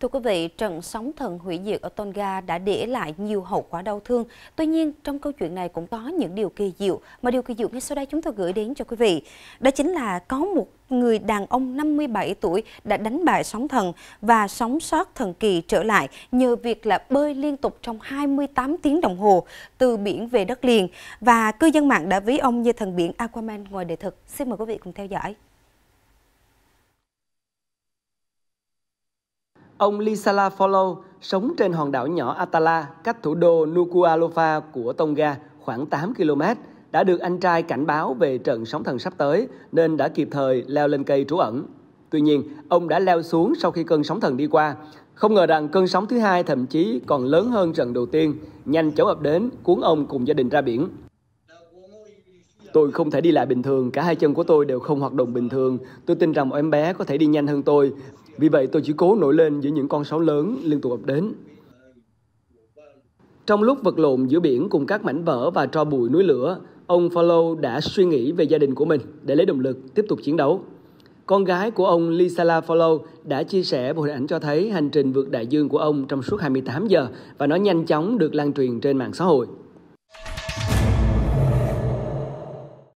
Thưa quý vị, trận sóng thần hủy diệt ở Tonga đã để lại nhiều hậu quả đau thương. Tuy nhiên, trong câu chuyện này cũng có những điều kỳ diệu, mà điều kỳ diệu ngay sau đây chúng tôi gửi đến cho quý vị. Đó chính là có một người đàn ông 57 tuổi đã đánh bại sóng thần và sóng sót thần kỳ trở lại nhờ việc là bơi liên tục trong 28 tiếng đồng hồ từ biển về đất liền và cư dân mạng đã ví ông như thần biển Aquaman ngoài đời thực. Xin mời quý vị cùng theo dõi. Ông Lisala Follow sống trên hòn đảo nhỏ Atala, cách thủ đô Nuku'alofa của Tonga khoảng 8 km, đã được anh trai cảnh báo về trận sóng thần sắp tới nên đã kịp thời leo lên cây trú ẩn. Tuy nhiên, ông đã leo xuống sau khi cơn sóng thần đi qua. Không ngờ rằng cơn sóng thứ hai thậm chí còn lớn hơn trận đầu tiên, nhanh chóng ập đến, cuốn ông cùng gia đình ra biển. Tôi không thể đi lại bình thường, cả hai chân của tôi đều không hoạt động bình thường. Tôi tin rằng em bé có thể đi nhanh hơn tôi vì vậy tôi chỉ cố nổi lên giữa những con sóng lớn liên tục ập đến. Trong lúc vật lộn giữa biển cùng các mảnh vỡ và tro bụi núi lửa, ông Follow đã suy nghĩ về gia đình của mình để lấy động lực tiếp tục chiến đấu. Con gái của ông Lisala Follow đã chia sẻ một hình ảnh cho thấy hành trình vượt đại dương của ông trong suốt 28 giờ và nó nhanh chóng được lan truyền trên mạng xã hội.